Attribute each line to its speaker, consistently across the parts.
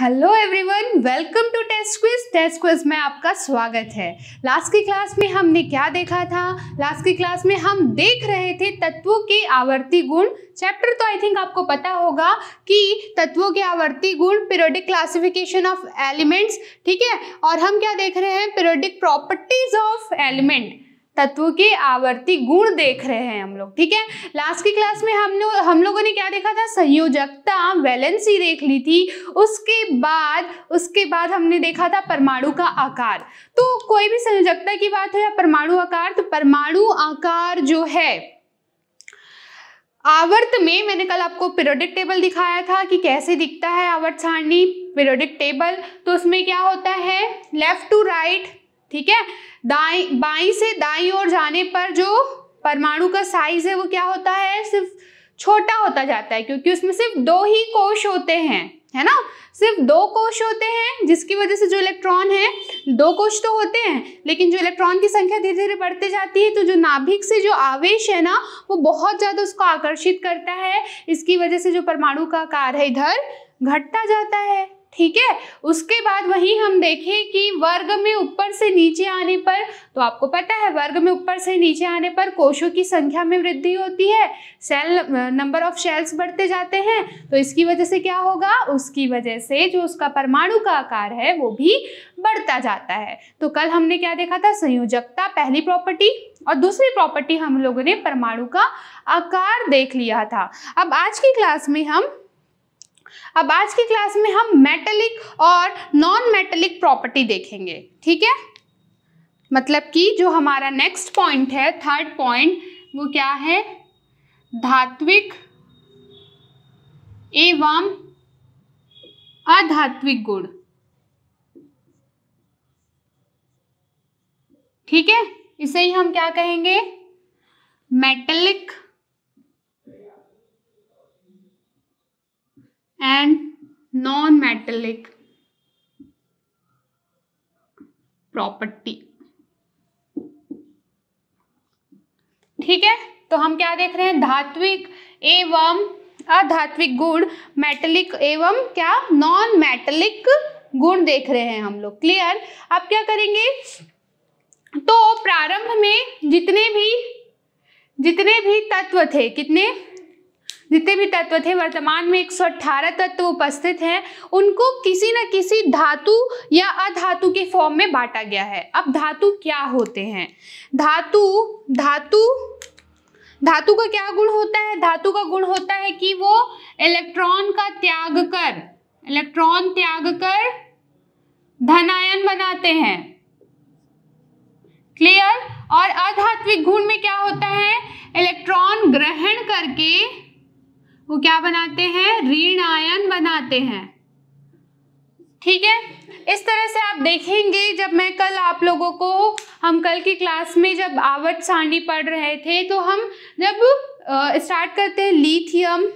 Speaker 1: hello everyone welcome to test quiz test quiz में आपका स्वागत है लास्ट की क्लास में हमने क्या देखा था लास्ट की क्लास में हम देख रहे थे तत्वों के आवर्ती गुण चैप्टर तो आई थिंक आपको पता होगा कि तत्वों के आवर्ती गुण पीरियोडिक क्लासिफिकेशन ऑफ एलिमेंट्स ठीक है और हम क्या देख रहे हैं पीरियोडिक प्रॉपर्टीज ऑफ एलिमेंट तत्व के आवर्ती गुण देख रहे हैं हम लोग ठीक है लास्ट की क्लास में हम लोग हम लोगों ने क्या देखा था संयोजकता वैलेंसी देख ली थी उसके बाद उसके बाद हमने देखा था परमाणु का आकार तो कोई भी संयोजकता की बात हो या परमाणु आकार तो परमाणु आकार जो है आवर्त में मैंने कल आपको पीरियोडिक टेबल दिखाया था कि कैसे दिखता है आवर्त सारणी पीरियोडिक टेबल तो उसमें क्या होता है लेफ्ट टू राइट ठीक है दाई बाई से दाई ओर जाने पर जो परमाणु का साइज है वो क्या होता है सिर्फ छोटा होता जाता है क्योंकि उसमें सिर्फ दो ही कोश होते हैं है ना सिर्फ दो कोश होते हैं जिसकी वजह से जो इलेक्ट्रॉन है दो कोश तो होते हैं लेकिन जो इलेक्ट्रॉन की संख्या धीरे धीरे बढ़ते जाती है तो जो नाभिक से जो आवेश है ना वो बहुत ज़्यादा उसको आकर्षित करता है इसकी वजह से जो परमाणु का आकार है इधर घटता जाता है ठीक है उसके बाद वही हम देखें कि वर्ग में ऊपर से नीचे आने पर तो आपको पता है वर्ग में ऊपर से नीचे आने पर कोशों की संख्या में वृद्धि होती है सेल नंबर ऑफ शेल्स बढ़ते जाते हैं तो इसकी वजह से क्या होगा उसकी वजह से जो उसका परमाणु का आकार है वो भी बढ़ता जाता है तो कल हमने क्या देखा था संयोजकता पहली प्रॉपर्टी और दूसरी प्रॉपर्टी हम लोगों ने परमाणु का आकार देख लिया था अब आज की क्लास में हम अब आज की क्लास में हम मेटलिक और नॉन मेटेलिक प्रॉपर्टी देखेंगे ठीक है मतलब कि जो हमारा नेक्स्ट पॉइंट है थर्ड पॉइंट वो क्या है धात्विक एवं अधात्विक गुण ठीक है इसे ही हम क्या कहेंगे मेटलिक नॉन मेटेलिक प्रॉपर्टी ठीक है तो हम क्या देख रहे हैं धात्विक एवं अधात्विक गुण मेटेलिक एवं क्या नॉन मेटेलिक गुण देख रहे हैं हम लोग क्लियर अब क्या करेंगे तो प्रारंभ में जितने भी जितने भी तत्व थे कितने जितने भी तत्व थे वर्तमान में 118 तत्व उपस्थित हैं उनको किसी न किसी धातु या अधातु के फॉर्म में बांटा गया है अब धातु क्या होते हैं धातु धातु धातु का क्या गुण होता है धातु का गुण होता है कि वो इलेक्ट्रॉन का त्याग कर इलेक्ट्रॉन त्याग कर धनायन बनाते हैं क्लियर और अधात्विक गुण में क्या होता है इलेक्ट्रॉन ग्रहण करके वो क्या बनाते हैं ऋण आयन बनाते हैं ठीक है इस तरह से आप देखेंगे जब मैं कल आप लोगों को हम कल की क्लास में जब आवट सानी पढ़ रहे थे तो हम जब स्टार्ट करते हैं लिथियम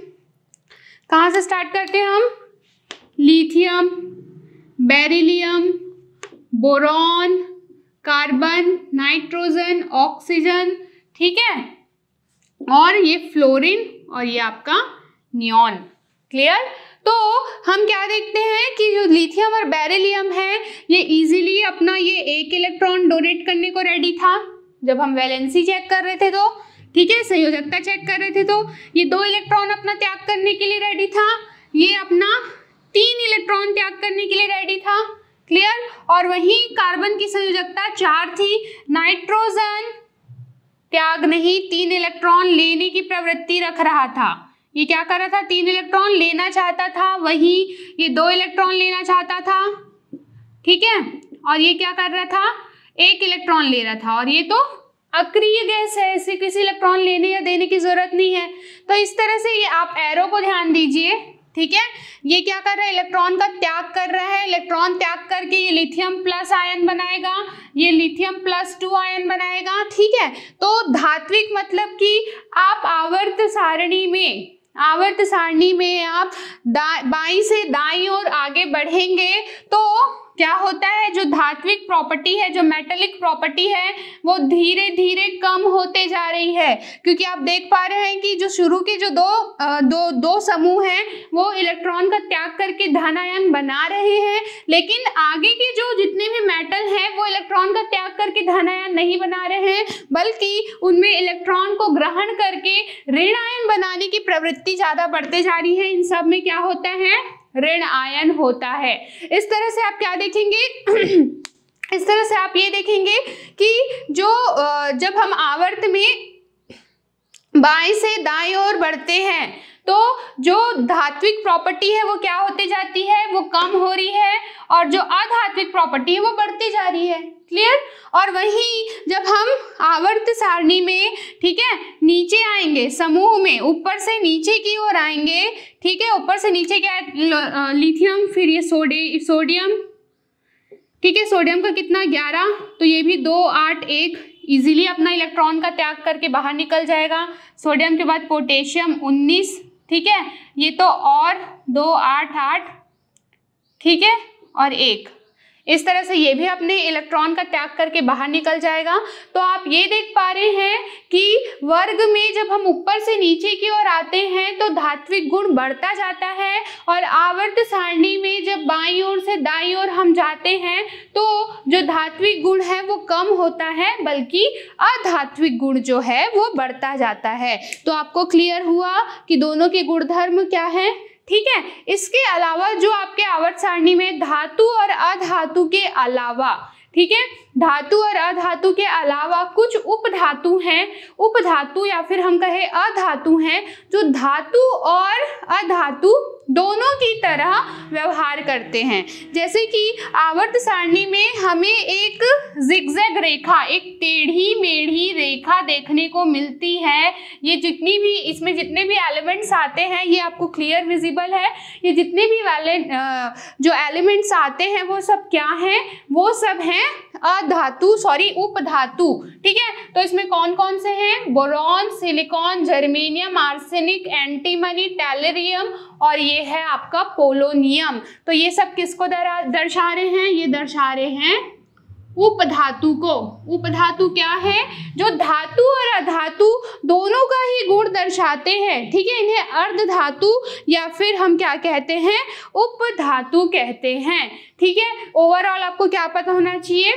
Speaker 1: कहाँ से स्टार्ट करते हैं हम lithium beryllium boron carbon nitrogen oxygen ठीक है और ये फ्लोरीन और ये आपका नियॉन क्लियर तो हम क्या देखते हैं कि जो लिथियम और बेरिलियम है ये इजीली अपना ये एक इलेक्ट्रॉन डोनेट करने को रेडी था जब हम वैलेंसी चेक कर रहे थे तो ठीक है संयोजकता चेक कर रहे थे तो ये दो इलेक्ट्रॉन अपना त्याग करने के लिए रेडी था ये अपना तीन इलेक्ट्रॉन त्याग करने के लिए रेडी था क्लियर और वही कार्बन की संयोजकता चार थी नाइट्रोजन त्याग नहीं तीन इलेक्ट्रॉन लेने की प्रवृत्ति रख रहा था ये क्या कर रहा था तीन इलेक्ट्रॉन लेना चाहता था वही ये दो इलेक्ट्रॉन लेना चाहता था ठीक है और ये क्या कर रहा था एक इलेक्ट्रॉन ले रहा था और ये तो अक्रिय गैस है इसे किसी इलेक्ट्रॉन लेने या देने की जरूरत नहीं है तो इस तरह से ये आप एरो को ध्यान दीजिए ठीक है ये क्या कर रहा है इलेक्ट्रॉन का त्याग कर रहा है इलेक्ट्रॉन त्याग करके ये लिथियम प्लस आयन बनाएगा ये लिथियम प्लस टू आयन बनाएगा ठीक है तो धात्विक मतलब कि आप आवर्त सारणी में आवर्त सारणी में आप बाई से दाई और आगे बढ़ेंगे तो क्या होता है जो धात्विक प्रॉपर्टी है जो मेटलिक प्रॉपर्टी है वो धीरे धीरे कम होते जा रही है क्योंकि आप देख पा रहे हैं कि जो शुरू के जो दो दो दो समूह हैं वो इलेक्ट्रॉन का त्याग करके धनायन बना रहे हैं लेकिन आगे के जो जितने भी मेटल हैं वो इलेक्ट्रॉन का त्याग करके धनायन नहीं बना रहे हैं बल्कि उनमें इलेक्ट्रॉन को ग्रहण करके ऋणायन बनाने की प्रवृत्ति ज़्यादा बढ़ते जा रही है इन सब में क्या होता है ऋण आयन होता है इस तरह से आप क्या देखेंगे इस तरह से आप ये देखेंगे कि जो जब हम आवर्त में बाएं से दाएं ओर बढ़ते हैं तो जो धात्विक प्रॉपर्टी है वो क्या होती जाती है वो कम हो रही है और जो अधात्विक प्रॉपर्टी है वो बढ़ती जा रही है क्लियर और वहीं जब हम आवर्त सारणी में ठीक है नीचे आएंगे समूह में ऊपर से नीचे की ओर आएंगे ठीक है ऊपर से नीचे क्या लिथियम फिर ये सोडे सोडियम ठीक है सोडियम का कितना ग्यारह तो ये भी दो आठ एक इजीली अपना इलेक्ट्रॉन का त्याग करके बाहर निकल जाएगा सोडियम के बाद पोटेशियम उन्नीस ठीक है ये तो और दो आठ आठ ठीक है और एक इस तरह से ये भी अपने इलेक्ट्रॉन का त्याग करके बाहर निकल जाएगा तो आप ये देख पा रहे हैं कि वर्ग में जब हम ऊपर से नीचे की ओर आते हैं तो धात्विक गुण बढ़ता जाता है और आवर्त सारणी में जब बाई ओर से दाई ओर हम जाते हैं तो जो धात्विक गुण है वो कम होता है बल्कि अधात्विक गुण जो है वो बढ़ता जाता है तो आपको क्लियर हुआ कि दोनों के गुणधर्म क्या है ठीक है इसके अलावा जो आपके आवर्त सारणी में धातु और अधातु के अलावा ठीक है धातु और अधातु के अलावा कुछ उपधातु हैं उपधातु या फिर हम कहें अधातु हैं जो धातु और अधातु दोनों की तरह व्यवहार करते हैं जैसे कि आवर्त सारणी में हमें एक जिगजैग रेखा एक टेढ़ी मेढ़ी रेखा देखने को मिलती है ये जितनी भी इसमें जितने भी एलिमेंट्स आते हैं ये आपको क्लियर विजिबल है ये जितने भी वाले जो एलिमेंट्स आते हैं वो सब क्या हैं वो सब हैं धातु सॉरी उपधातु ठीक है तो इसमें कौन कौन से हैं boron silicon germanium arsenic antimony tellurium और ये है आपका पोलोनियम तो ये सब किसको दर्शा रहे हैं ये दर्शा रहे हैं उपधातु को उपधातु क्या है जो धातु और अधातु दोनों का ही गुण दर्शाते हैं ठीक है इन्हें अर्ध धातु या फिर हम क्या कहते हैं उपधातु कहते हैं ठीक है ओवरऑल आपको क्या पता होना चाहिए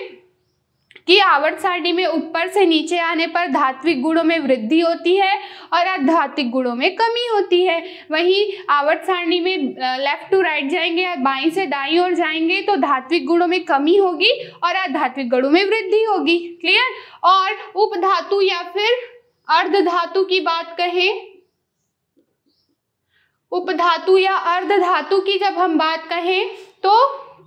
Speaker 1: कि आवर्त सारणी में ऊपर से नीचे आने पर धात्विक गुणों में वृद्धि होती है और अधात्विक गुणों में कमी होती है वहीं आवर्त सारणी में लेफ्ट टू राइट जाएंगे या बाई से दाई ओर जाएंगे तो धात्विक गुणों में कमी होगी और अधात्विक गुणों में वृद्धि होगी क्लियर और उपधातु या फिर अर्ध धातु की बात कहें उपधातु या अर्ध धातु की जब हम बात कहें तो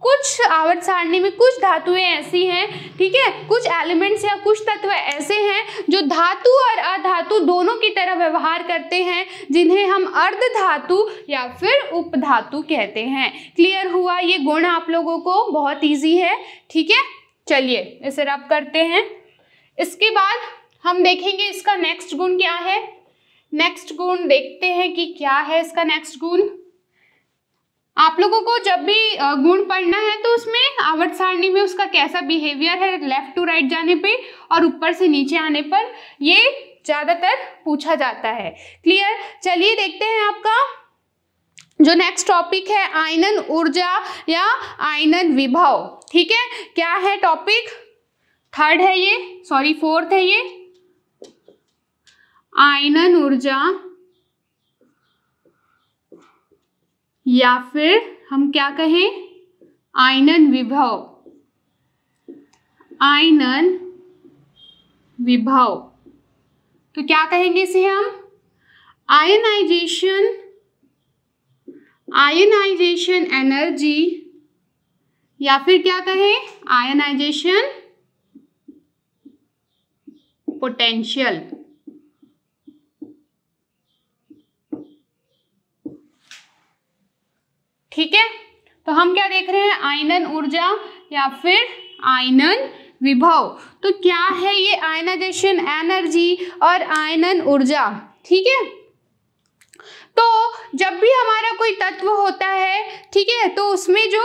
Speaker 1: कुछ आवर्त सारणी में कुछ धातुएं ऐसी हैं ठीक है कुछ एलिमेंट्स या कुछ तत्व ऐसे हैं जो धातु और अधातु दोनों की तरह व्यवहार करते हैं जिन्हें हम अर्ध धातु या फिर उपधातु कहते हैं क्लियर हुआ ये गुण आप लोगों को बहुत ईजी है ठीक है चलिए इसे रब करते हैं इसके बाद हम देखेंगे इसका नेक्स्ट गुण क्या है नेक्स्ट गुण देखते हैं कि क्या है इसका नेक्स्ट गुण आप लोगों को जब भी गुण पढ़ना है तो उसमें आवर्त सारणी में उसका कैसा बिहेवियर है लेफ्ट टू राइट जाने पे और ऊपर से नीचे आने पर ये ज़्यादातर पूछा जाता है क्लियर चलिए देखते हैं आपका जो नेक्स्ट टॉपिक है आयनन ऊर्जा या आयनन विभव ठीक है क्या है टॉपिक थर्ड है ये सॉरी फोर्थ है ये आयनन ऊर्जा या फिर हम क्या कहें आयनन विभव आयनन विभव तो क्या कहेंगे इसे हम आयनाइजेशन आयनाइजेशन एनर्जी या फिर क्या कहें आयनाइजेशन पोटेंशियल ठीक है तो हम क्या देख रहे हैं आयनन ऊर्जा या फिर आयनन विभव तो क्या है ये आयनाइजेशन एनर्जी और आयनन ऊर्जा ठीक है तो जब भी हमारा कोई तत्व होता है ठीक है तो उसमें जो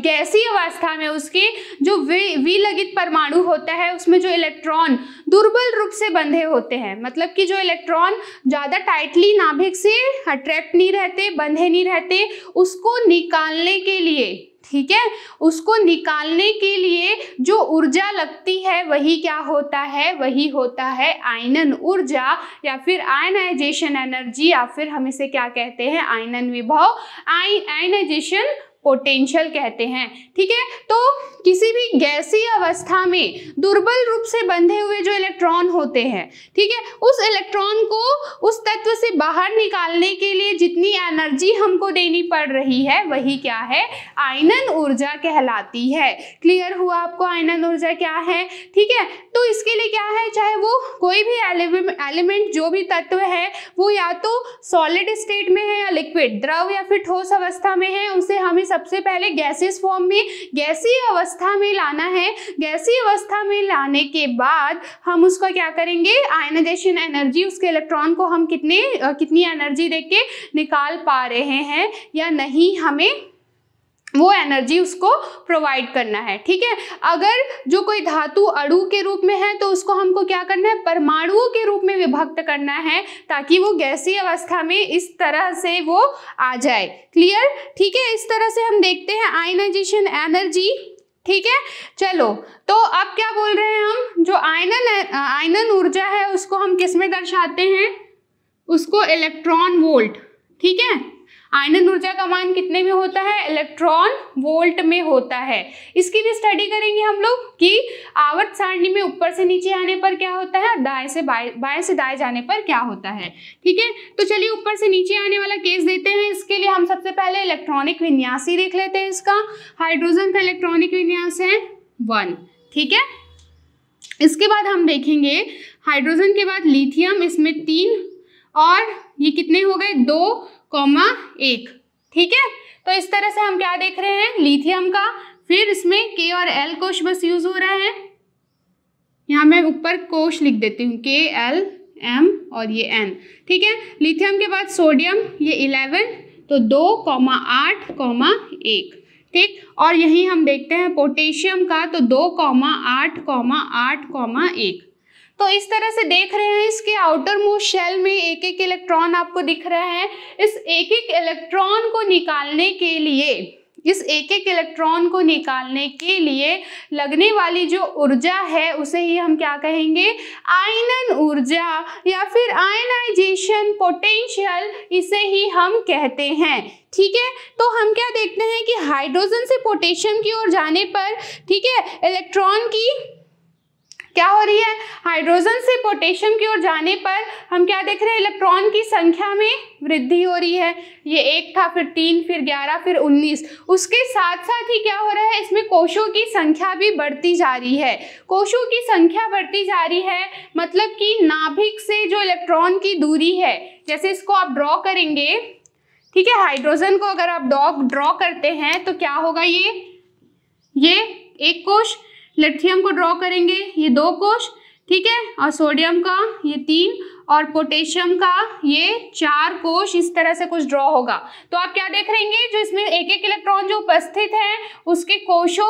Speaker 1: गैसीय अवस्था में उसके जो विलगित परमाणु होता है उसमें जो इलेक्ट्रॉन दुर्बल रूप से बंधे होते हैं मतलब कि जो इलेक्ट्रॉन ज़्यादा टाइटली नाभिक से अट्रैक्ट नहीं रहते बंधे नहीं रहते उसको निकालने के लिए ठीक है उसको निकालने के लिए जो ऊर्जा लगती है वही क्या होता है वही होता है आयनन ऊर्जा या फिर आयनाइजेशन एनर्जी या फिर हम इसे क्या कहते हैं आयनन विभव आयनाइजेशन पोटेंशियल कहते हैं ठीक है तो किसी भी गैसी अवस्था में दुर्बल रूप से बंधे हुए जो इलेक्ट्रॉन होते हैं ठीक है उस इलेक्ट्रॉन को उस तत्व से बाहर निकालने के लिए जितनी एनर्जी हमको देनी पड़ रही है वही क्या है आयनन ऊर्जा कहलाती है क्लियर हुआ आपको आयनन ऊर्जा क्या है ठीक है तो इसके लिए क्या है चाहे वो कोई भी एलिमेंट जो भी तत्व है वो या तो सॉलिड स्टेट में है या लिक्विड द्रव या फिर ठोस अवस्था में है उसे हम इस सबसे पहले गैसेस फॉर्म में गैसी अवस्था में लाना है गैसी अवस्था में लाने के बाद हम उसका क्या करेंगे आयनाइजेशन एनर्जी उसके इलेक्ट्रॉन को हम कितने कितनी एनर्जी दे के निकाल पा रहे हैं या नहीं हमें वो एनर्जी उसको प्रोवाइड करना है ठीक है अगर जो कोई धातु अणु के रूप में है तो उसको हमको क्या करना है परमाणुओं के रूप में विभक्त करना है ताकि वो गैसीय अवस्था में इस तरह से वो आ जाए क्लियर ठीक है इस तरह से हम देखते हैं आयनाइजेशन एनर्जी ठीक है चलो तो अब क्या बोल रहे हैं हम जो आयनन आयनन ऊर्जा है उसको हम किस में दर्शाते हैं उसको इलेक्ट्रॉन वोल्ट ठीक है आयनन ऊर्जा का मान कितने में होता है इलेक्ट्रॉन वोल्ट में होता है इसकी भी स्टडी करेंगे हम लोग कि आवर्त सारणी में ऊपर से नीचे आने पर क्या होता है दाए से बाएं बाएं से दाएं जाने पर क्या होता है ठीक है तो चलिए ऊपर से नीचे आने वाला केस देते हैं इसके लिए हम सबसे पहले इलेक्ट्रॉनिक विन्यास ही देख लेते हैं इसका हाइड्रोजन का इलेक्ट्रॉनिक विन्यास है वन ठीक है इसके बाद हम देखेंगे हाइड्रोजन के बाद लिथियम इसमें तीन और ये कितने हो गए दो कॉमा एक ठीक है तो इस तरह से हम क्या देख रहे हैं लिथियम का फिर इसमें के और एल कोश बस यूज हो रहा है यहाँ मैं ऊपर कोश लिख देती हूँ के एल एम और ये एन ठीक है लिथियम के बाद सोडियम ये इलेवन तो दो कॉमा आठ कॉमा एक ठीक और यही हम देखते हैं पोटेशियम का तो दो कॉमा आठ कॉमा आठ कॉमा एक तो इस तरह से देख रहे हैं इसके आउटर मोस्ट शेल में एक एक इलेक्ट्रॉन आपको दिख रहा है इस एक एक इलेक्ट्रॉन को निकालने के लिए इस एक एक इलेक्ट्रॉन को निकालने के लिए लगने वाली जो ऊर्जा है उसे ही हम क्या कहेंगे आयनन ऊर्जा या फिर आयनाइजेशन पोटेंशियल इसे ही हम कहते हैं ठीक है तो हम क्या देखते हैं कि हाइड्रोजन से पोटेशियम की ओर जाने पर ठीक है इलेक्ट्रॉन की क्या हो रही है हाइड्रोजन से पोटेशियम की ओर जाने पर हम क्या देख रहे हैं इलेक्ट्रॉन की संख्या में वृद्धि हो रही है ये एक था फिर तीन फिर ग्यारह फिर उन्नीस उसके साथ साथ ही क्या हो रहा है इसमें कोशों की संख्या भी बढ़ती जा रही है कोशों की संख्या बढ़ती जा रही है मतलब कि नाभिक से जो इलेक्ट्रॉन की दूरी है जैसे इसको आप ड्रॉ करेंगे ठीक है हाइड्रोजन को अगर आप डॉग ड्रॉ करते हैं तो क्या होगा ये ये एक कोश लिथियम को ड्रॉ करेंगे ये दो कोश ठीक है और सोडियम का ये तीन और पोटेशियम का ये चार कोश इस तरह से कुछ ड्रॉ होगा तो आप क्या देख रहेंगे जो इसमें एक एक इलेक्ट्रॉन जो उपस्थित है उसके कोशों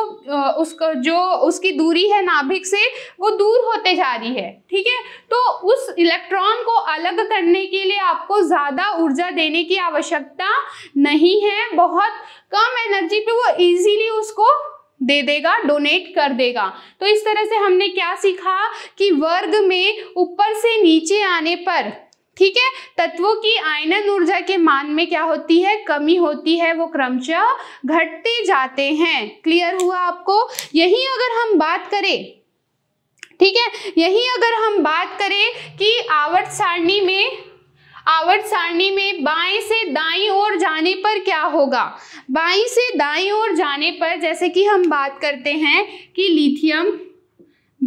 Speaker 1: उसका जो उसकी दूरी है नाभिक से वो दूर होते जा रही है ठीक है तो उस इलेक्ट्रॉन को अलग करने के लिए आपको ज़्यादा ऊर्जा देने की आवश्यकता नहीं है बहुत कम एनर्जी पे वो इजीली उसको दे देगा डोनेट कर देगा तो इस तरह से हमने क्या सीखा कि वर्ग में ऊपर से नीचे आने पर ठीक है तत्वों की आयनन ऊर्जा के मान में क्या होती है कमी होती है वो क्रमशः घटते जाते हैं क्लियर हुआ आपको यही अगर हम बात करें ठीक है यही अगर हम बात करें कि आवर्त सारणी में आवर्त सारणी में बाएं से दाएं ओर जाने पर क्या होगा बाएं से दाएं ओर जाने पर जैसे कि हम बात करते हैं कि lithium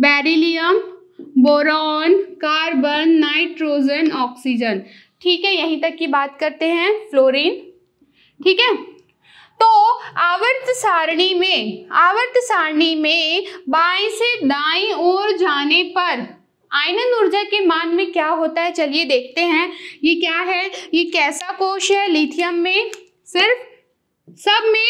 Speaker 1: beryllium boron carbon nitrogen oxygen ठीक है यहीं तक की बात करते हैं फ्लोरीन ठीक है तो आवर्त सारणी में आवर्त सारणी में बाएं से दाएं ओर जाने पर आयनन ऊर्जा के मान में क्या होता है चलिए देखते हैं ये क्या है ये कैसा कोश है लिथियम में सिर्फ सब में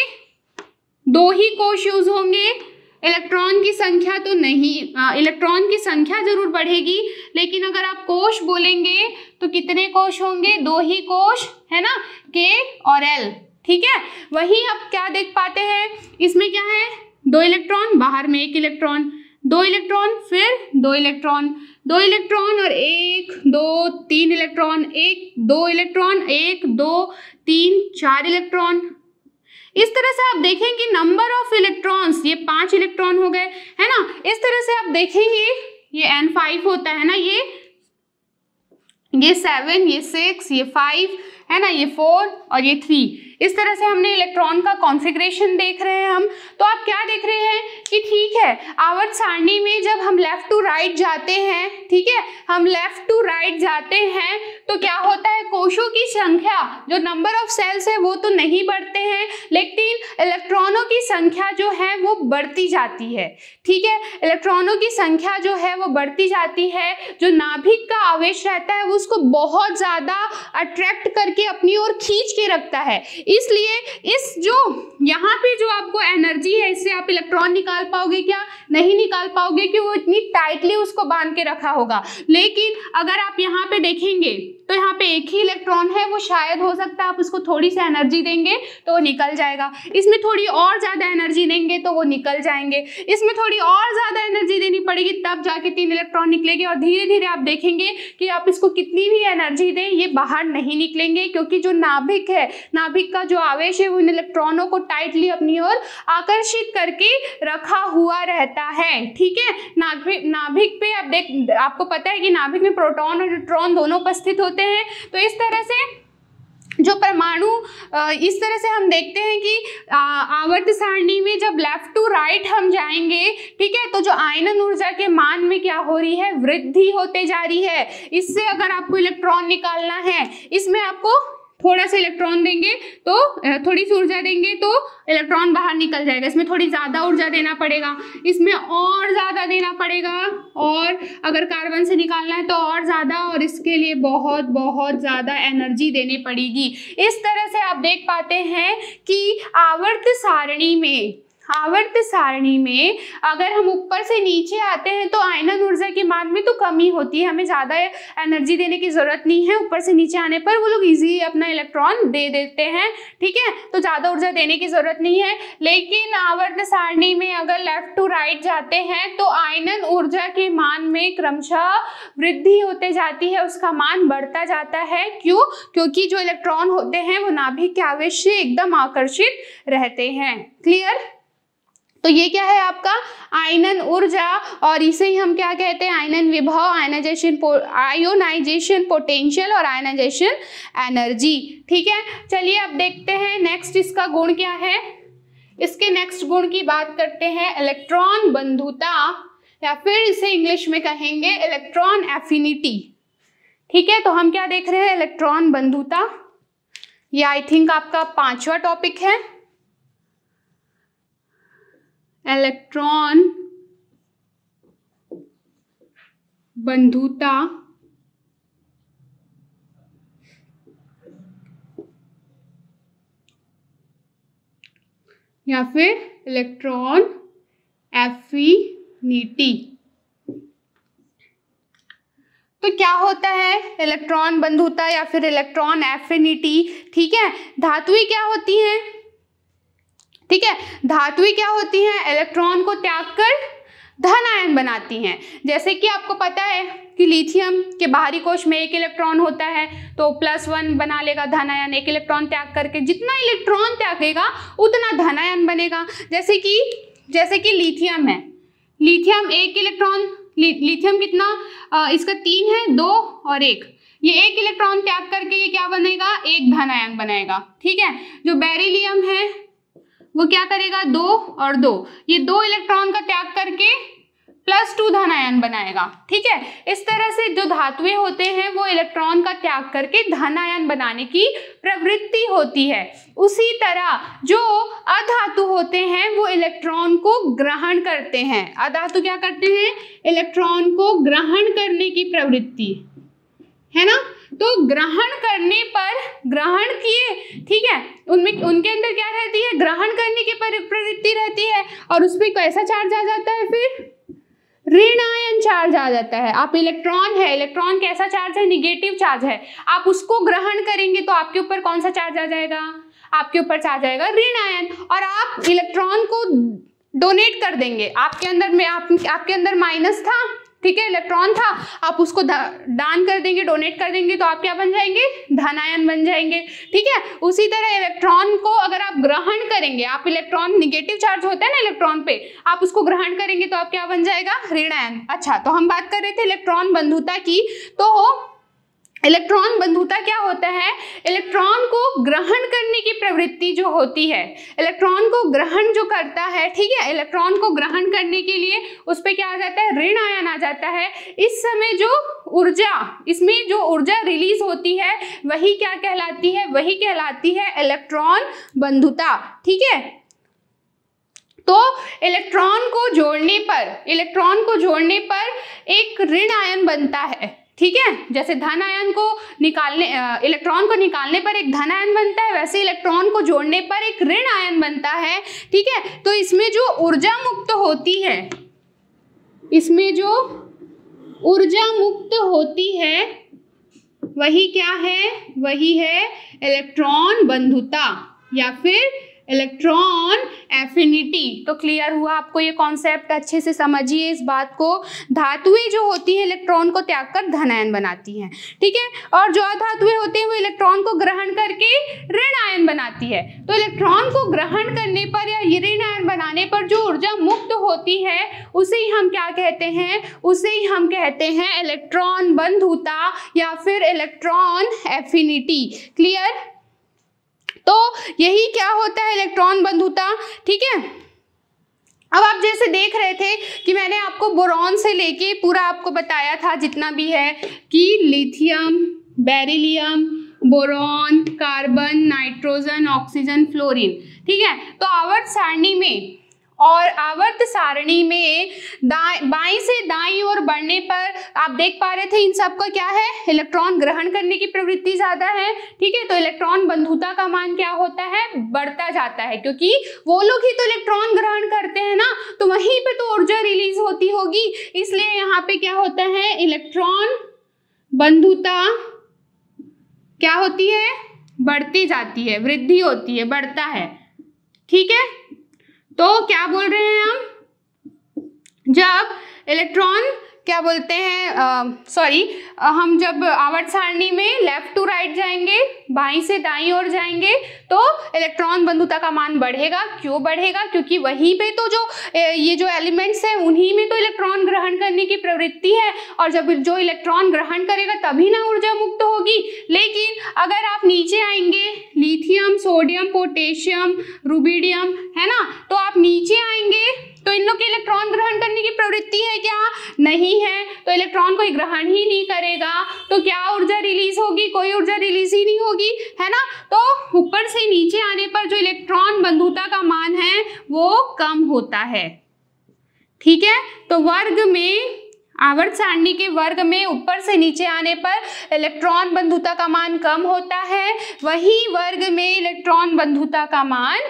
Speaker 1: दो ही कोश यूज होंगे इलेक्ट्रॉन की संख्या तो नहीं इलेक्ट्रॉन की संख्या जरूर बढ़ेगी लेकिन अगर आप कोश बोलेंगे तो कितने कोश होंगे दो ही कोश है ना के और एल ठीक है वही आप क्या देख पाते हैं इसमें क्या है दो इलेक्ट्रॉन बाहर में एक इलेक्ट्रॉन दो इलेक्ट्रॉन फिर दो इलेक्ट्रॉन दो इलेक्ट्रॉन और एक दो तीन इलेक्ट्रॉन एक दो इलेक्ट्रॉन एक दो तीन चार इलेक्ट्रॉन इस तरह से आप देखेंगे नंबर ऑफ इलेक्ट्रॉन्स ये पांच इलेक्ट्रॉन हो गए है ना इस तरह से आप देखेंगे ये एन फाइव होता है ना ये ये सेवन ये सिक्स ये फाइव है ना ये फोर और ये थ्री इस तरह से हमने इलेक्ट्रॉन का कॉन्फिग्रेशन देख रहे हैं हम तो आप क्या देख रहे हैं कि ठीक है आवर्त सारणी में जब हम लेफ्ट टू राइट जाते हैं ठीक है हम लेफ्ट टू राइट जाते हैं तो क्या होता है कोशों की संख्या जो नंबर ऑफ सेल्स है वो तो नहीं बढ़ते हैं लेकिन इलेक्ट्रॉनों की संख्या जो है वो बढ़ती जाती है ठीक है इलेक्ट्रॉनों की संख्या जो है वो बढ़ती जाती है जो नाभिक का आवेश रहता है वो उसको बहुत ज़्यादा अट्रैक्ट करके अपनी ओर खींच के रखता है इसलिए इस जो यहाँ पे जो आपको एनर्जी है इससे आप इलेक्ट्रॉन निकाल पाओगे क्या नहीं निकाल पाओगे कि वो इतनी टाइटली उसको बांध के रखा होगा लेकिन अगर आप यहाँ पे देखेंगे तो यहाँ पे एक ही इलेक्ट्रॉन है वो शायद हो सकता है आप उसको थोड़ी सी एनर्जी देंगे तो वो निकल जाएगा इसमें थोड़ी और ज़्यादा एनर्जी देंगे तो वो निकल जाएंगे इसमें थोड़ी और ज़्यादा एनर्जी देनी पड़ेगी तब जाके तीन इलेक्ट्रॉन निकलेगी और धीरे धीरे आप देखेंगे कि आप इसको कितनी भी एनर्जी दें ये बाहर नहीं निकलेंगे क्योंकि जो नाभिक है नाभिक का जो आवेश है वो इन इलेक्ट्रॉनों को टाइटली अपनी ओर आकर्षित करके रखा हुआ रहता है ठीक है नाभिक नाभिक पे आप देख आपको पता है कि नाभिक में प्रोटॉन और न्यूट्रॉन दोनों उपस्थित होते हैं तो इस तरह से जो परमाणु इस तरह से हम देखते हैं कि आवर्त सारणी में जब लेफ्ट टू राइट हम जाएंगे ठीक है तो जो आयनन ऊर्जा के मान में क्या हो रही है वृद्धि होते जा रही है इससे अगर आपको इलेक्ट्रॉन निकालना है इसमें आपको थोड़ा सा इलेक्ट्रॉन देंगे तो थोड़ी सी ऊर्जा देंगे तो इलेक्ट्रॉन बाहर निकल जाएगा इसमें थोड़ी ज़्यादा ऊर्जा देना पड़ेगा इसमें और ज़्यादा देना पड़ेगा और अगर कार्बन से निकालना है तो और ज़्यादा और इसके लिए बहुत बहुत ज़्यादा एनर्जी देनी पड़ेगी इस तरह से आप देख पाते हैं कि आवर्त सारणी में आवर्त सारणी में अगर हम ऊपर से नीचे आते हैं तो आयनन ऊर्जा की मान में तो कमी होती है हमें ज़्यादा एनर्जी देने की ज़रूरत नहीं है ऊपर से नीचे आने पर वो लोग इजीली अपना इलेक्ट्रॉन दे देते हैं ठीक है तो ज़्यादा ऊर्जा देने की ज़रूरत नहीं है लेकिन आवर्त सारणी में अगर लेफ्ट टू राइट जाते हैं तो आयनन ऊर्जा के मान में क्रमशः वृद्धि होते जाती है उसका मान बढ़ता जाता है क्यों क्योंकि जो इलेक्ट्रॉन होते हैं वो नाभिक के आवेश से एकदम आकर्षित रहते हैं क्लियर तो ये क्या है आपका आयनन ऊर्जा और इसे ही हम क्या कहते हैं आयनन विभव आयनाइजेशन आयोनाइजेशन पोटेंशियल और आयनाइजेशन एनर्जी ठीक है चलिए अब देखते हैं नेक्स्ट इसका गुण क्या है इसके नेक्स्ट गुण की बात करते हैं इलेक्ट्रॉन बंधुता या फिर इसे इंग्लिश में कहेंगे इलेक्ट्रॉन एफिनिटी ठीक है तो हम क्या देख रहे हैं इलेक्ट्रॉन बंधुता या आई थिंक आपका पांचवा टॉपिक है इलेक्ट्रॉन बंधुता या फिर इलेक्ट्रॉन एफिनिटी तो क्या होता है इलेक्ट्रॉन बंधुता या फिर इलेक्ट्रॉन एफिनिटी ठीक है धातुएं क्या होती हैं ठीक है धातुएं क्या होती हैं इलेक्ट्रॉन को त्याग कर धन आयन बनाती हैं जैसे कि आपको पता है कि लिथियम के बाहरी कोश में एक इलेक्ट्रॉन होता है तो प्लस वन बना लेगा धन आयन एक इलेक्ट्रॉन त्याग करके जितना इलेक्ट्रॉन त्यागेगा उतना धन आयन बनेगा जैसे कि जैसे कि लिथियम है लिथियम एक इलेक्ट्रॉन लिथियम कितना इसका तीन है दो और एक ये एक इलेक्ट्रॉन त्याग करके ये क्या बनेगा एक धन आयन बनाएगा ठीक है जो बेरिलियम है वो क्या करेगा दो और दो ये दो इलेक्ट्रॉन का त्याग करके प्लस टू धन आयन बनाएगा ठीक है इस तरह से जो धातुएं होते हैं वो इलेक्ट्रॉन का त्याग करके धन आयन बनाने की प्रवृत्ति होती है उसी तरह जो अधातु होते हैं वो इलेक्ट्रॉन को ग्रहण करते हैं अधातु क्या करते हैं इलेक्ट्रॉन को ग्रहण करने की प्रवृत्ति है ना तो ग्रहण करने पर ग्रहण किए ठीक है उनमें उनके अंदर क्या रहती है ग्रहण करने की प्रवृत्ति रहती है और उसमें कैसा चार्ज आ जाता है फिर ऋण आयन चार्ज आ जाता है आप इलेक्ट्रॉन है इलेक्ट्रॉन कैसा चार्ज है निगेटिव चार्ज है आप उसको ग्रहण करेंगे तो आपके ऊपर कौन सा चार्ज आ जाएगा आपके ऊपर चार्ज आएगा ऋण आयन और आप इलेक्ट्रॉन को डोनेट कर देंगे आपके अंदर में आप, आपके अंदर माइनस था ठीक है इलेक्ट्रॉन था आप उसको दान कर देंगे डोनेट कर देंगे तो आप क्या बन जाएंगे धनायन बन जाएंगे ठीक है उसी तरह इलेक्ट्रॉन को अगर आप ग्रहण करेंगे आप इलेक्ट्रॉन निगेटिव चार्ज होता है ना इलेक्ट्रॉन पे आप उसको ग्रहण करेंगे तो आप क्या बन जाएगा ऋणायन अच्छा तो हम बात कर रहे थे इलेक्ट्रॉन बंधुता की तो इलेक्ट्रॉन बंधुता क्या होता है इलेक्ट्रॉन को ग्रहण करने की प्रवृत्ति जो होती है इलेक्ट्रॉन को ग्रहण जो करता है ठीक है इलेक्ट्रॉन को ग्रहण करने के लिए उस पर क्या आ जाता है ऋण आयन आ जाता है इस समय जो ऊर्जा इसमें जो ऊर्जा रिलीज होती है वही क्या कहलाती है वही कहलाती है इलेक्ट्रॉन बंधुता ठीक है तो इलेक्ट्रॉन को जोड़ने पर इलेक्ट्रॉन को जोड़ने पर एक ऋण आयन बनता है ठीक है जैसे धन आयन को निकालने इलेक्ट्रॉन को निकालने पर एक धन आयन बनता है वैसे इलेक्ट्रॉन को जोड़ने पर एक ऋण आयन बनता है ठीक है तो इसमें जो ऊर्जा मुक्त होती है इसमें जो ऊर्जा मुक्त होती है वही क्या है वही है इलेक्ट्रॉन बंधुता या फिर इलेक्ट्रॉन एफिनिटी तो क्लियर हुआ आपको ये कॉन्सेप्ट अच्छे से समझिए इस बात को धातुएं जो होती हैं इलेक्ट्रॉन को त्याग कर धनायन बनाती हैं ठीक है और जो अधातुएं होते हैं वो इलेक्ट्रॉन को ग्रहण करके ऋण आयन बनाती है तो इलेक्ट्रॉन को ग्रहण करने पर या ऋण आयन बनाने पर जो ऊर्जा मुक्त होती है उसे ही हम क्या कहते हैं उसे ही हम कहते हैं इलेक्ट्रॉन बंधुता या फिर इलेक्ट्रॉन एफिनिटी क्लियर तो यही क्या होता है इलेक्ट्रॉन बंधुता ठीक है अब आप जैसे देख रहे थे कि मैंने आपको बोरॉन से लेके पूरा आपको बताया था जितना भी है कि lithium beryllium boron carbon nitrogen oxygen fluorine ठीक है तो आवर्त सारणी में और आवर्त सारणी में बाई से दाई और बढ़ने पर आप देख पा रहे थे इन सब का क्या है इलेक्ट्रॉन ग्रहण करने की प्रवृत्ति ज्यादा है ठीक है तो इलेक्ट्रॉन बंधुता का मान क्या होता है बढ़ता जाता है क्योंकि वो लोग ही तो इलेक्ट्रॉन ग्रहण करते हैं ना तो वहीं पे तो ऊर्जा रिलीज होती होगी इसलिए यहाँ पे क्या होता है इलेक्ट्रॉन बंधुता क्या होती है बढ़ती जाती है वृद्धि होती है बढ़ता है ठीक है तो क्या बोल रहे हैं हम जब इलेक्ट्रॉन क्या बोलते हैं सॉरी हम जब आवर्त सारणी में लेफ्ट टू राइट जाएंगे बाई से दाई ओर जाएंगे तो इलेक्ट्रॉन बंधुता का मान बढ़ेगा क्यों बढ़ेगा क्योंकि वहीं पे तो जो ये जो एलिमेंट्स हैं उन्हीं में तो इलेक्ट्रॉन ग्रहण करने की प्रवृत्ति है और जब जो इलेक्ट्रॉन ग्रहण करेगा तभी ना ऊर्जा मुक्त होगी लेकिन अगर आप नीचे आएंगे लिथियम सोडियम पोटेशियम रूबीडियम है ना तो आप नीचे आएंगे तो इन लोग के इलेक्ट्रॉन ग्रहण करने की प्रवृत्ति है क्या नहीं है तो इलेक्ट्रॉन कोई ग्रहण ही नहीं करेगा तो क्या ऊर्जा रिलीज होगी कोई ऊर्जा रिलीज ही नहीं होगी है ना तो ऊपर से नीचे आने पर जो इलेक्ट्रॉन बंधुता का मान है वो कम होता है ठीक है तो वर्ग में आवर्त सारणी के वर्ग में ऊपर से नीचे आने पर इलेक्ट्रॉन बंधुता का मान कम होता है वही वर्ग में इलेक्ट्रॉन बंधुता का मान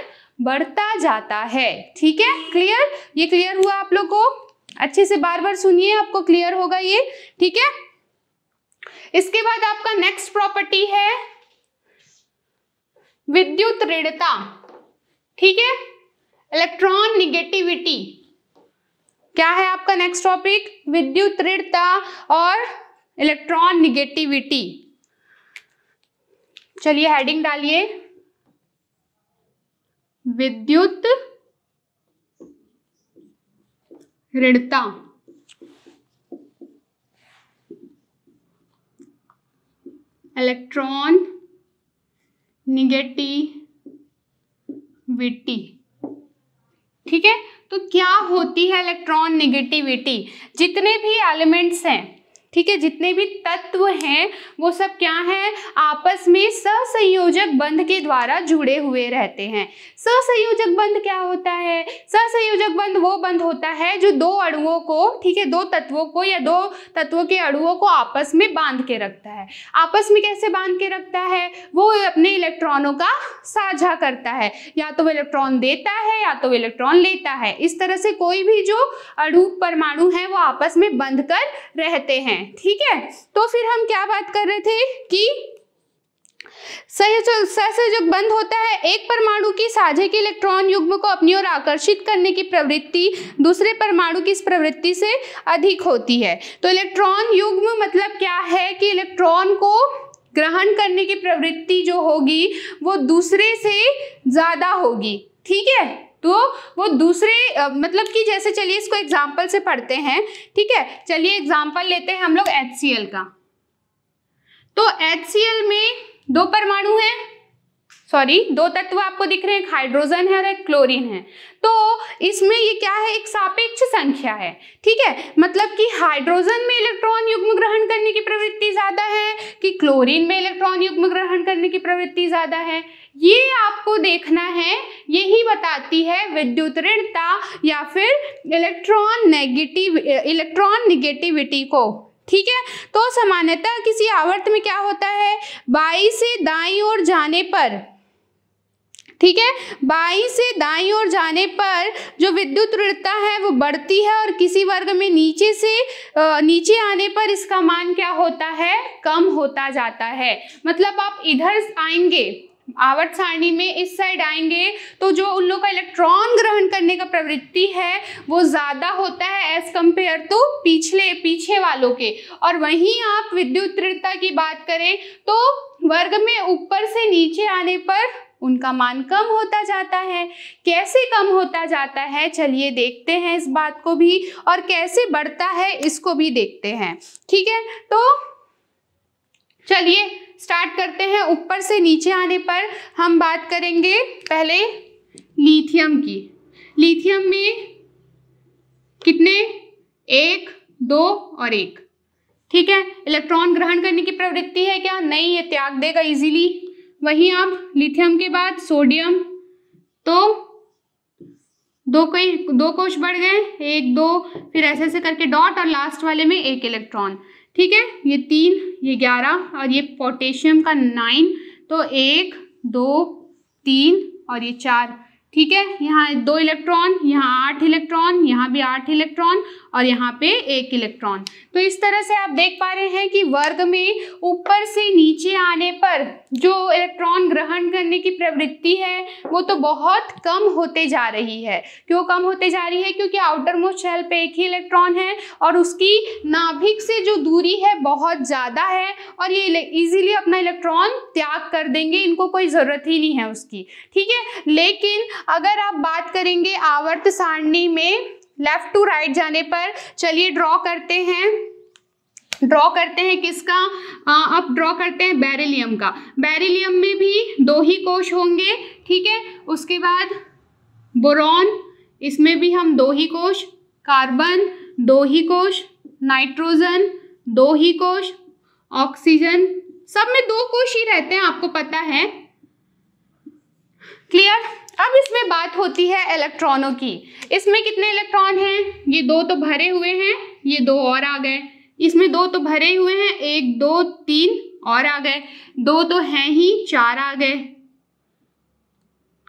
Speaker 1: बढ़ता जाता है ठीक है क्लियर ये क्लियर हुआ आप लोग को अच्छे से बार बार सुनिए आपको क्लियर होगा ये ठीक है इसके बाद आपका नेक्स्ट प्रॉपर्टी है विद्युत ऋणता ठीक है इलेक्ट्रॉन निगेटिविटी क्या है आपका नेक्स्ट टॉपिक विद्युत ऋणता और इलेक्ट्रॉन निगेटिविटी चलिए हेडिंग डालिए विद्युत ऋणता इलेक्ट्रॉन निगेटिविटी ठीक है तो क्या होती है इलेक्ट्रॉन निगेटिविटी जितने भी एलिमेंट्स हैं ठीक है जितने भी तत्व हैं वो सब क्या हैं आपस में ससंयोजक बंध के द्वारा जुड़े हुए रहते हैं ससंयोजक बंध क्या होता है ससंयोजक बंध वो बंध होता है जो दो अणुओं को ठीक है दो तत्वों को या दो तत्वों के अणुओं को आपस में बांध के रखता है आपस में कैसे बांध के रखता है वो अपने इलेक्ट्रॉनों का साझा करता है या तो वो इलेक्ट्रॉन देता है या तो वो इलेक्ट्रॉन लेता है इस तरह से कोई भी जो अणु परमाणु है वो आपस में बंध कर रहते हैं हैं ठीक है तो फिर हम क्या बात कर रहे थे कि सहसंयोग सहसंयोग बंद होता है एक परमाणु की साझे के इलेक्ट्रॉन युग्म को अपनी ओर आकर्षित करने की प्रवृत्ति दूसरे परमाणु की इस प्रवृत्ति से अधिक होती है तो इलेक्ट्रॉन युग्म मतलब क्या है कि इलेक्ट्रॉन को ग्रहण करने की प्रवृत्ति जो होगी वो दूसरे से ज़्यादा होगी ठीक है तो वो दूसरे मतलब कि जैसे चलिए इसको एग्जाम्पल से पढ़ते हैं ठीक है चलिए एग्जाम्पल लेते हैं हम लोग एच का तो एच में दो परमाणु हैं सॉरी दो तत्व आपको दिख रहे हैं एक हाइड्रोजन है और एक क्लोरीन है तो इसमें ये क्या है एक सापेक्ष संख्या है ठीक है मतलब कि हाइड्रोजन में इलेक्ट्रॉन युग्म ग्रहण करने की प्रवृत्ति ज़्यादा है कि क्लोरीन में इलेक्ट्रॉन युग्म ग्रहण करने की प्रवृत्ति ज़्यादा है ये आपको देखना है यही बताती है विद्युत ऋणता या फिर इलेक्ट्रॉन नेगेटिव इलेक्ट्रॉन निगेटिविटी को ठीक है तो सामान्यतः किसी आवर्त में क्या होता है बाई से दाई और जाने पर ठीक है बाई से दाई ओर जाने पर जो विद्युत ऋणता है वो बढ़ती है और किसी वर्ग में नीचे से नीचे आने पर इसका मान क्या होता है कम होता जाता है मतलब आप इधर आएंगे आवर्त सारणी में इस साइड आएंगे तो जो उन लोग का इलेक्ट्रॉन ग्रहण करने का प्रवृत्ति है वो ज़्यादा होता है एज कंपेयर टू पिछले पीछे वालों के और वहीं आप विद्युत दृढ़ता की बात करें तो वर्ग में ऊपर से नीचे आने पर उनका मान कम होता जाता है कैसे कम होता जाता है चलिए देखते हैं इस बात को भी और कैसे बढ़ता है इसको भी देखते हैं ठीक है तो चलिए स्टार्ट करते हैं ऊपर से नीचे आने पर हम बात करेंगे पहले लिथियम की लिथियम में कितने एक दो और एक ठीक है इलेक्ट्रॉन ग्रहण करने की प्रवृत्ति है क्या नहीं ये त्याग देगा इजीली वहीं अब लिथियम के बाद सोडियम तो दो कई दो कोश बढ़ गए एक दो फिर ऐसे ऐसे करके डॉट और लास्ट वाले में एक इलेक्ट्रॉन ठीक है ये तीन ये ग्यारह और ये पोटेशियम का नाइन तो एक दो तीन और ये चार ठीक है यहाँ दो इलेक्ट्रॉन यहाँ आठ इलेक्ट्रॉन यहाँ भी आठ इलेक्ट्रॉन और यहाँ पे एक इलेक्ट्रॉन तो इस तरह से आप देख पा रहे हैं कि वर्ग में ऊपर से नीचे आने पर जो इलेक्ट्रॉन ग्रहण करने की प्रवृत्ति है वो तो बहुत कम होते जा रही है क्यों कम होते जा रही है क्योंकि आउटर मोस्ट शेल पे एक ही इलेक्ट्रॉन है और उसकी नाभिक से जो दूरी है बहुत ज़्यादा है और ये इजीली अपना इलेक्ट्रॉन त्याग कर देंगे इनको कोई ज़रूरत ही नहीं है उसकी ठीक है लेकिन अगर आप बात करेंगे आवर्त सारणी में लेफ्ट टू राइट जाने पर चलिए ड्रॉ करते हैं ड्रॉ करते हैं किसका अब ड्रॉ करते हैं बैरिलियम का बैरिलियम में भी दो ही कोश होंगे ठीक है उसके बाद बोरॉन इसमें भी हम दो ही कोश कार्बन दो ही कोश नाइट्रोजन दो ही कोश ऑक्सीजन सब में दो कोश ही रहते हैं आपको पता है क्लियर अब इसमें बात होती है इलेक्ट्रॉनों की इसमें कितने इलेक्ट्रॉन हैं ये दो तो भरे हुए हैं ये दो और आ गए इसमें दो तो भरे हुए हैं एक दो तीन और आ गए दो तो हैं ही चार आ गए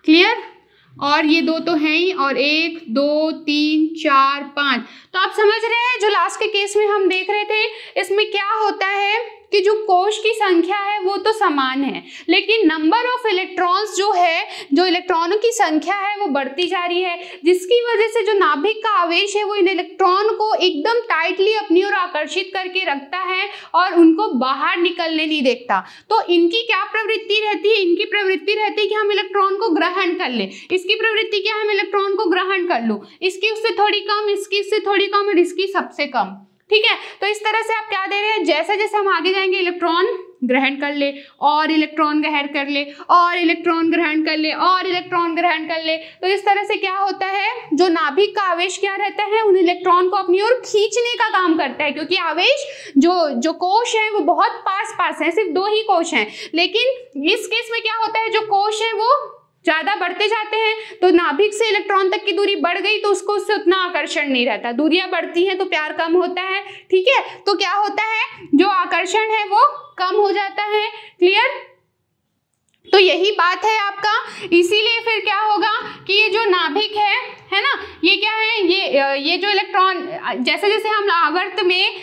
Speaker 1: क्लियर और ये दो तो हैं ही और एक दो तीन चार पाँच तो आप समझ रहे हैं जो लास्ट के केस में हम देख रहे थे इसमें क्या होता है कि जो कोश की संख्या है वो तो समान है लेकिन नंबर ऑफ इलेक्ट्रॉन्स जो है जो इलेक्ट्रॉनों की संख्या है वो बढ़ती जा रही है जिसकी वजह से जो नाभिक का आवेश है वो इन इलेक्ट्रॉन को एकदम टाइटली अपनी ओर आकर्षित करके रखता है और उनको बाहर निकलने नहीं देखता तो इनकी क्या प्रवृत्ति रहती है इनकी प्रवृत्ति रहती है कि हम इलेक्ट्रॉन को ग्रहण कर ले इसकी प्रवृत्ति क्या है हम इलेक्ट्रॉन को ग्रहण कर लो इसकी उससे थोड़ी कम इसकी इससे थोड़ी कम और इसकी सबसे कम ठीक है तो इस तरह से आप क्या दे रहे हैं जैसे जैसे हम आगे जाएंगे इलेक्ट्रॉन ग्रहण कर ले और इलेक्ट्रॉन ग्रहण कर ले और इलेक्ट्रॉन ग्रहण कर ले और इलेक्ट्रॉन ग्रहण कर ले तो इस तरह से क्या होता है जो नाभिक का आवेश क्या रहता है उन इलेक्ट्रॉन को अपनी ओर खींचने का काम करता है क्योंकि आवेश जो जो कोश है वो बहुत पास पास है सिर्फ दो ही कोश हैं लेकिन इस केस में क्या होता है जो कोश है वो ज़्यादा बढ़ते जाते हैं तो नाभिक से इलेक्ट्रॉन तक की दूरी बढ़ गई तो उसको उससे उतना आकर्षण नहीं रहता दूरियां बढ़ती हैं तो प्यार कम होता है ठीक है तो क्या होता है जो आकर्षण है वो कम हो जाता है क्लियर तो यही बात है आपका इसीलिए फिर क्या होगा कि ये जो नाभिक है है ना ये क्या है ये ये जो इलेक्ट्रॉन जैसे जैसे हम आवर्त में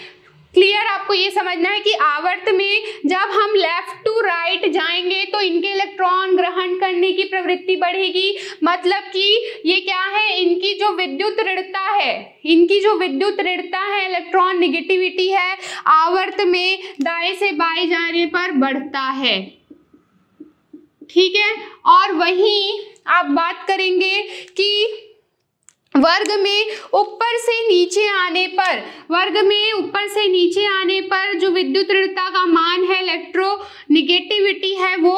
Speaker 1: क्लियर आपको ये समझना है कि आवर्त में जब हम लेफ्ट टू राइट जाएंगे तो इनके इलेक्ट्रॉन ग्रहण करने की प्रवृत्ति बढ़ेगी मतलब कि ये क्या है इनकी जो विद्युत ऋणता है इनकी जो विद्युत ऋणता है इलेक्ट्रॉन निगेटिविटी है आवर्त में दाएं से बाएं जाने पर बढ़ता है ठीक है और वहीं आप बात करेंगे कि वर्ग में ऊपर से नीचे आने पर वर्ग में ऊपर से नीचे आने पर जो विद्युत ऋणता का मान है इलेक्ट्रो निगेटिविटी है वो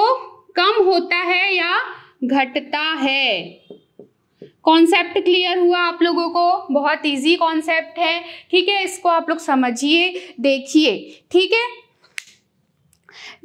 Speaker 1: कम होता है या घटता है कॉन्सेप्ट क्लियर हुआ आप लोगों को बहुत इजी कॉन्सेप्ट है ठीक है इसको आप लोग समझिए देखिए ठीक है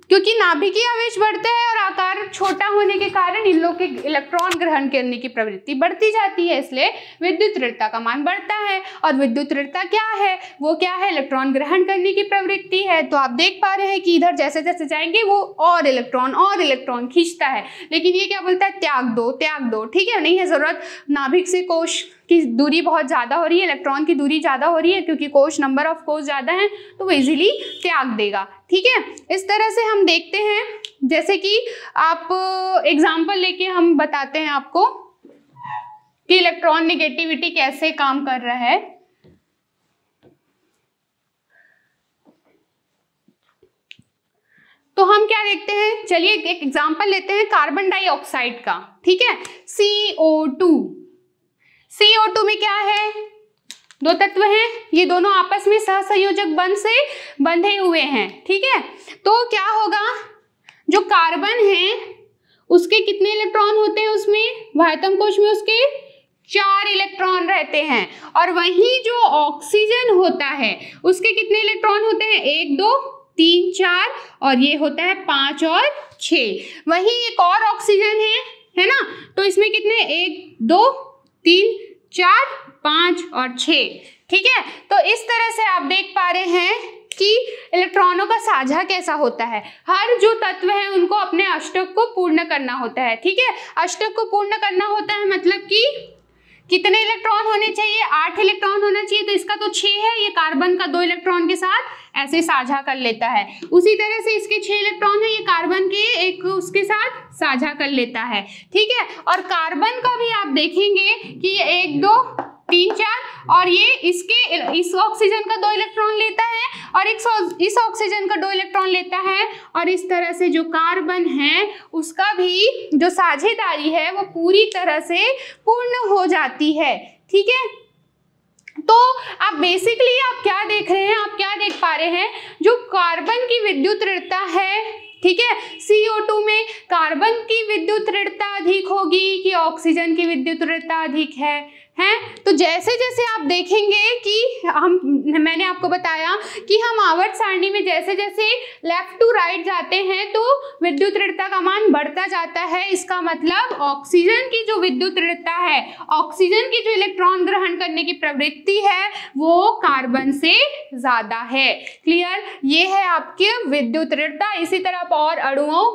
Speaker 1: क्योंकि नाभिकीय आवेश बढ़ते हैं और आकार छोटा होने के कारण इन लोग के इलेक्ट्रॉन ग्रहण करने की प्रवृत्ति बढ़ती जाती है इसलिए विद्युत ऋणता का मान बढ़ता है और विद्युत ऋणता क्या है वो क्या है इलेक्ट्रॉन ग्रहण करने की प्रवृत्ति है तो आप देख पा रहे हैं कि इधर जैसे जैसे जाएंगे वो और इलेक्ट्रॉन और इलेक्ट्रॉन खींचता है लेकिन ये क्या बोलता है त्याग दो त्याग दो ठीक है नहीं है ज़रूरत नाभिक से कोश कि दूरी बहुत ज़्यादा हो रही है इलेक्ट्रॉन की दूरी ज़्यादा हो रही है क्योंकि कोश नंबर ऑफ कोश ज़्यादा है तो वो इजीली त्याग देगा ठीक है इस तरह से हम देखते हैं जैसे कि आप एग्जाम्पल uh, लेके हम बताते हैं आपको कि इलेक्ट्रॉन निगेटिविटी कैसे काम कर रहा है तो हम क्या देखते हैं चलिए एक एग्जांपल लेते हैं कार्बन डाइऑक्साइड का ठीक है सी ओ टू CO2 में क्या है दो तत्व हैं ये दोनों आपस में सहसंयोजक बंध से बंधे हुए हैं ठीक है तो क्या होगा जो कार्बन है उसके कितने इलेक्ट्रॉन होते हैं उसमें वायतम कोश में उसके चार इलेक्ट्रॉन रहते हैं और वहीं जो ऑक्सीजन होता है उसके कितने इलेक्ट्रॉन होते हैं एक दो तीन चार और ये होता है पांच और छ वहीं एक और ऑक्सीजन है है ना तो इसमें कितने एक दो तीन चार पाँच और छ ठीक है तो इस तरह से आप देख पा रहे हैं कि इलेक्ट्रॉनों का साझा कैसा होता है हर जो तत्व है उनको अपने अष्टक को पूर्ण करना होता है ठीक है अष्टक को पूर्ण करना होता है मतलब कि कितने इलेक्ट्रॉन होने चाहिए आठ इलेक्ट्रॉन होना चाहिए तो इसका तो छह है ये कार्बन का दो इलेक्ट्रॉन के साथ ऐसे साझा कर लेता है उसी तरह से इसके छह इलेक्ट्रॉन है ये कार्बन के एक उसके साथ साझा कर लेता है ठीक है और कार्बन का भी आप देखेंगे कि ये एक दो तीन चार और ये इसके इस ऑक्सीजन का दो इलेक्ट्रॉन लेता है और एक इस ऑक्सीजन का दो इलेक्ट्रॉन लेता है और इस तरह से जो कार्बन है उसका भी जो साझेदारी है वो पूरी तरह से पूर्ण हो जाती है ठीक है तो आप बेसिकली आप क्या देख रहे हैं आप क्या देख पा रहे हैं जो कार्बन की विद्युत ऋणता है ठीक है CO2 में कार्बन की विद्युत ऋणता अधिक होगी कि ऑक्सीजन की विद्युत ऋणता अधिक है हैं तो जैसे जैसे आप देखेंगे कि हम मैंने आपको बताया कि हम आवर्त सारणी में जैसे जैसे लेफ्ट टू राइट जाते हैं तो विद्युत ऋणता का मान बढ़ता जाता है इसका मतलब ऑक्सीजन की जो विद्युत ऋणता है ऑक्सीजन की जो इलेक्ट्रॉन ग्रहण करने की प्रवृत्ति है वो कार्बन से ज़्यादा है क्लियर ये है आपके विद्युत ऋणता इसी तरह आप और अड़ुओं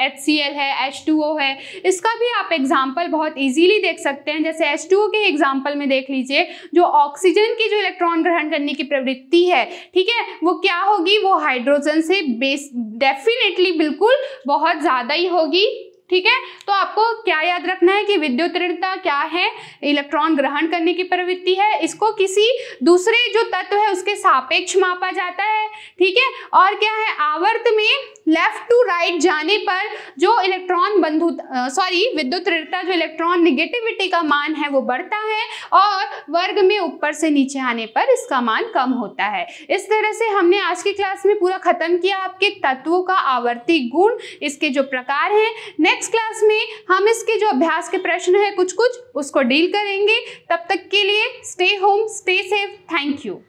Speaker 1: एच सी एल है एच टू ओ है इसका भी आप एग्जाम्पल बहुत ईजीली देख सकते हैं जैसे एच टू ओ के एग्जाम्पल में देख लीजिए जो ऑक्सीजन की जो इलेक्ट्रॉन ग्रहण करने की प्रवृत्ति है ठीक है वो क्या होगी वो हाइड्रोजन से बेस डेफिनेटली बिल्कुल बहुत ज़्यादा ही होगी ठीक है तो आपको क्या याद रखना है कि विद्युत ऋणता क्या है इलेक्ट्रॉन ग्रहण करने की प्रवृत्ति है इसको किसी दूसरे जो तत्व है उसके सापेक्ष मापा जाता है ठीक है और क्या है आवर्त में लेफ्ट टू राइट जाने पर जो इलेक्ट्रॉन बंधु सॉरी विद्युत ऋणता जो इलेक्ट्रॉन निगेटिविटी का मान है वो बढ़ता है और वर्ग में ऊपर से नीचे आने पर इसका मान कम होता है इस तरह से हमने आज की क्लास में पूरा खत्म किया आपके तत्वों का आवर्ती गुण इसके जो प्रकार है नेक्स्ट नेक्स्ट क्लास में हम इसके जो अभ्यास के प्रश्न है कुछ कुछ उसको डील करेंगे तब तक के लिए stay home stay safe thank you